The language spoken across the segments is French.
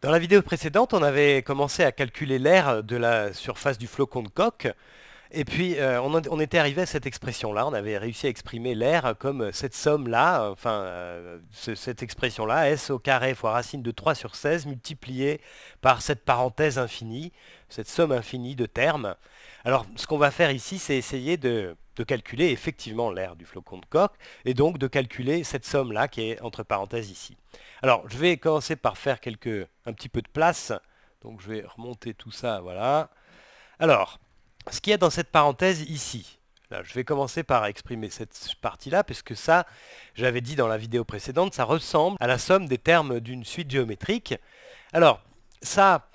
Dans la vidéo précédente, on avait commencé à calculer l'air de la surface du flocon de coque. Et puis, euh, on, était arrivé à cette expression-là. On avait réussi à exprimer l'air comme cette somme-là, enfin, euh, cette expression-là, S au carré fois racine de 3 sur 16 multipliée par cette parenthèse infinie, cette somme infinie de termes. Alors, ce qu'on va faire ici, c'est essayer de, de calculer effectivement l'air du flocon de coque, et donc de calculer cette somme-là qui est entre parenthèses ici. Alors, je vais commencer par faire quelques, un petit peu de place, donc je vais remonter tout ça, voilà. Alors, ce qu'il y a dans cette parenthèse ici, Là, je vais commencer par exprimer cette partie-là, puisque ça, j'avais dit dans la vidéo précédente, ça ressemble à la somme des termes d'une suite géométrique. Alors, ça,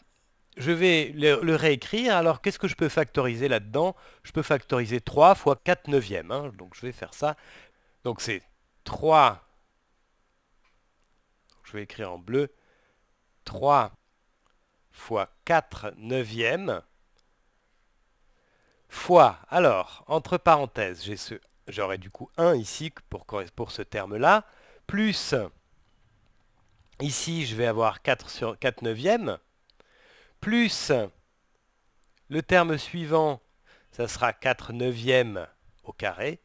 je vais le, réécrire. Alors, qu'est-ce que je peux factoriser là-dedans Je peux factoriser 3 fois 4 neuvièmes. Hein. donc, je vais faire ça. Donc, c'est 3. Je vais écrire en bleu. 3 fois 4 neuvièmes fois, alors, entre parenthèses, j'aurai du coup 1 ici pour, pour ce terme-là, plus, ici, je vais avoir 4 sur 4 neuvièmes, plus le terme suivant, ça sera 4 neuvièmes au carré,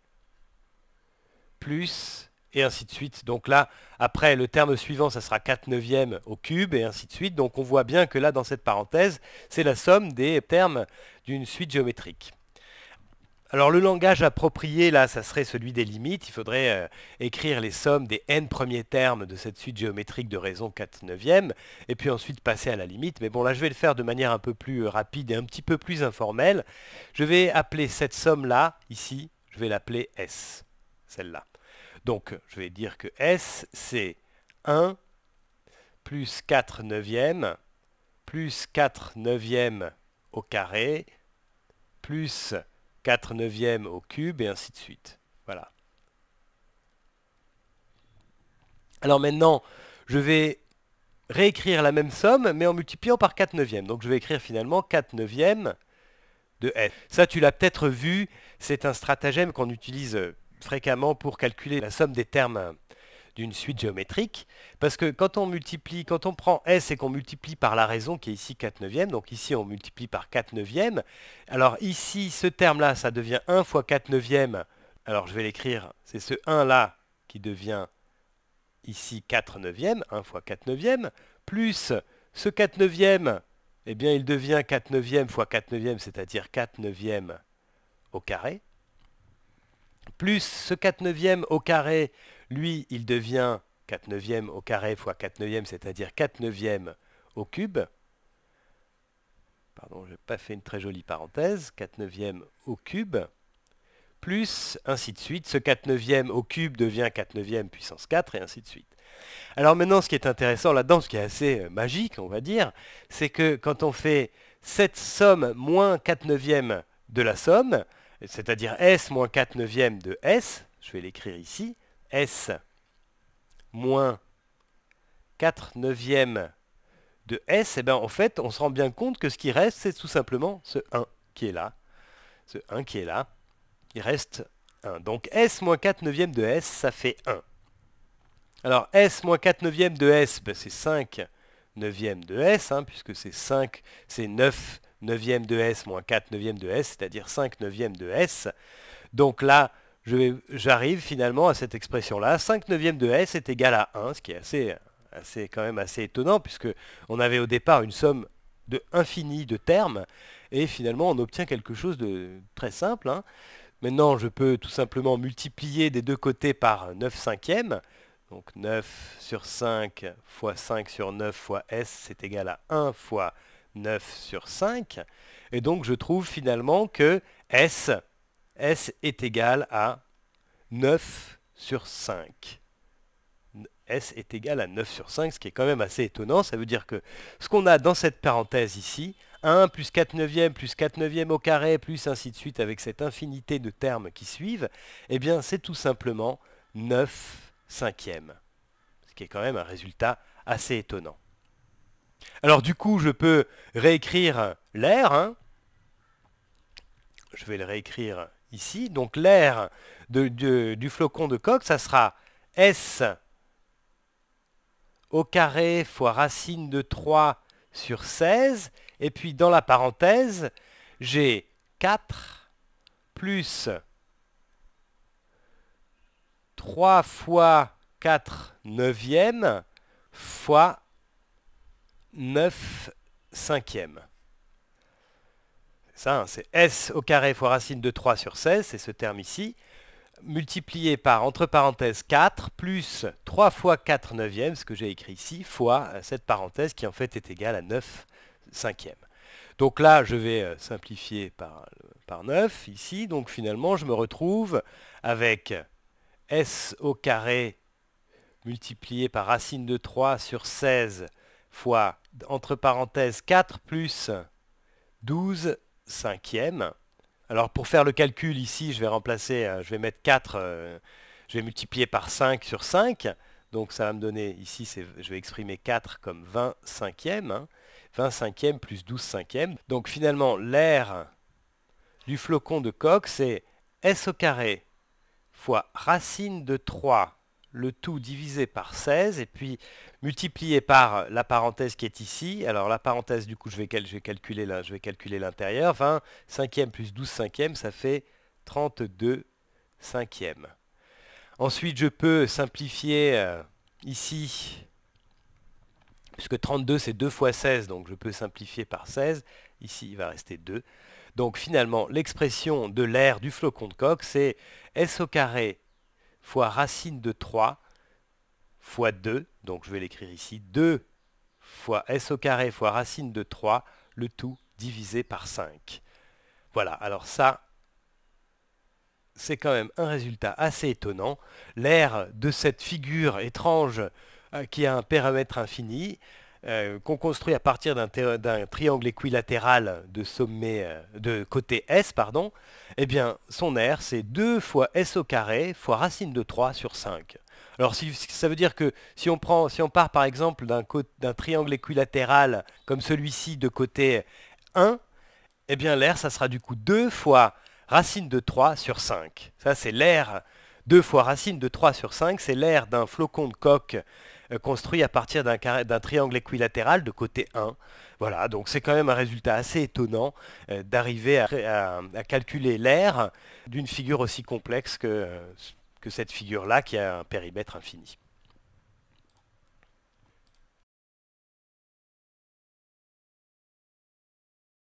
plus, et ainsi de suite. Donc là, après, le terme suivant, ça sera 4 neuvièmes au cube, et ainsi de suite. Donc on voit bien que là, dans cette parenthèse, c'est la somme des termes d'une suite géométrique. Alors le langage approprié, là, ça serait celui des limites. Il faudrait euh, écrire les sommes des n premiers termes de cette suite géométrique de raison 4 neuvième, et puis ensuite passer à la limite. Mais bon, là, je vais le faire de manière un peu plus euh, rapide et un petit peu plus informelle. Je vais appeler cette somme-là, ici, je vais l'appeler S, celle-là. Donc, je vais dire que S, c'est 1 plus 4 neuvième, plus 4 neuvième au carré, plus 4 neuvièmes au cube, et ainsi de suite. Voilà. Alors maintenant, je vais réécrire la même somme, mais en multipliant par 4 neuvièmes. Donc je vais écrire finalement 4 neuvièmes de f. Ça, tu l'as peut-être vu, c'est un stratagème qu'on utilise fréquemment pour calculer la somme des termes d'une suite géométrique. Parce que quand on multiplie, quand on prend S et qu'on multiplie par la raison qui est ici 4 neuvième, donc ici on multiplie par 4 neuvième, alors ici ce terme-là, ça devient 1 fois 4 neuvième, alors je vais l'écrire, c'est ce 1-là qui devient ici 4 neuvième, 1 fois 4 neuvième, plus ce 4 neuvième, eh bien il devient 4 neuvième fois 4 neuvième, c'est-à-dire 4 neuvième au carré plus ce 4 neuvième au carré, lui, il devient 4 neuvième au carré fois 4 neuvième, c'est-à-dire 4 neuvième au cube. Pardon, je n'ai pas fait une très jolie parenthèse. 4 neuvième au cube, plus ainsi de suite. Ce 4 neuvième au cube devient 4 neuvième puissance 4, et ainsi de suite. Alors maintenant, ce qui est intéressant là-dedans, ce qui est assez euh, magique, on va dire, c'est que quand on fait cette somme moins 4 neuvième de la somme, c'est-à-dire S moins 4 neuvième de S, je vais l'écrire ici, S moins 4 neuvième de S, et eh bien en fait, on se rend bien compte que ce qui reste, c'est tout simplement ce 1 qui est là. Ce 1 qui est là, il reste 1. Donc S moins 4 neuvième de S, ça fait 1. Alors S moins 4 neuvième de S, ben, c'est 5 neuvième de S, hein, puisque c'est 5, c'est 9 neuvième de S moins 4 neuvième de S, c'est-à-dire 5 neuvième de S. Donc là, j'arrive finalement à cette expression-là. 5 neuvième de S est égal à 1, ce qui est assez, quand même assez étonnant, puisque on avait au départ une somme de infini de termes, et finalement on obtient quelque chose de très simple. Hein. Maintenant, je peux tout simplement multiplier des deux côtés par 9 cinquièmes, donc 9 sur 5 fois 5 sur 9 fois S, c'est égal à 1 fois 9 sur 5. Et donc je trouve finalement que S, S est égal à 9 sur 5. S est égal à 9 sur 5, ce qui est quand même assez étonnant. Ça veut dire que ce qu'on a dans cette parenthèse ici, 1 plus 4 neuvième plus 4 neuvième au carré plus ainsi de suite avec cette infinité de termes qui suivent, eh bien c'est tout simplement 9 cinquièmes. Ce qui est quand même un résultat assez étonnant. Alors du coup, je peux réécrire l'air. Hein. Je vais le réécrire ici. Donc l'air du flocon de coque, ça sera S au carré fois racine de 3 sur 16. Et puis dans la parenthèse, j'ai 4 plus 3 fois 4 neuvièmes fois 9 cinquièmes. Ça, hein, c'est S au carré fois racine de 3 sur 16, c'est ce terme ici, multiplié par, entre parenthèses, 4, plus 3 fois 4 neuvièmes, ce que j'ai écrit ici, fois euh, cette parenthèse qui en fait est égale à 9 cinquièmes. Donc là, je vais euh, simplifier par, euh, par 9 ici. Donc finalement, je me retrouve avec S au carré multiplié par racine de 3 sur 16 fois, entre parenthèses, 4 plus 12 cinquièmes. Alors pour faire le calcul ici, je vais remplacer, euh, je vais mettre 4, euh, je vais multiplier par 5 sur 5. Donc ça va me donner, ici je vais exprimer 4 comme 20 cinquièmes. Hein. 20 cinquièmes plus 12 cinquièmes. Donc finalement, l'air du flocon de coque, c'est S au carré fois racine de 3 le tout divisé par 16 et puis multiplié par la parenthèse qui est ici. Alors la parenthèse, du coup, je vais, calculer l'intérieur. 20 e plus 12 5e, ça fait 32 5e. Ensuite, je peux simplifier euh, ici, puisque 32 c'est 2 fois 16, donc je peux simplifier par 16. Ici, il va rester 2. Donc finalement, l'expression de l'air du flocon de coque, c'est S au carré fois racine de 3 fois 2, donc je vais l'écrire ici, 2 fois s au carré fois racine de 3, le tout divisé par 5. Voilà, alors ça, c'est quand même un résultat assez étonnant. L'air de cette figure étrange euh, qui a un périmètre infini, euh, qu'on construit à partir d'un triangle équilatéral de sommet euh, de côté S, pardon, eh bien son R c'est 2 fois S au carré fois racine de 3 sur 5. Alors ça veut dire que si on, prend, si on part par exemple d'un triangle équilatéral comme celui-ci de côté 1, eh bien l'air ça sera du coup 2 fois racine de 3 sur 5. Ça c'est l'air 2 fois racine de 3 sur 5, c'est l'air d'un flocon de coque euh, construit à partir d'un triangle équilatéral de côté 1. Voilà, donc c'est quand même un résultat assez étonnant euh, d'arriver à, calculer l'air d'une figure aussi complexe euh, que cette figure-là qui a un périmètre infini.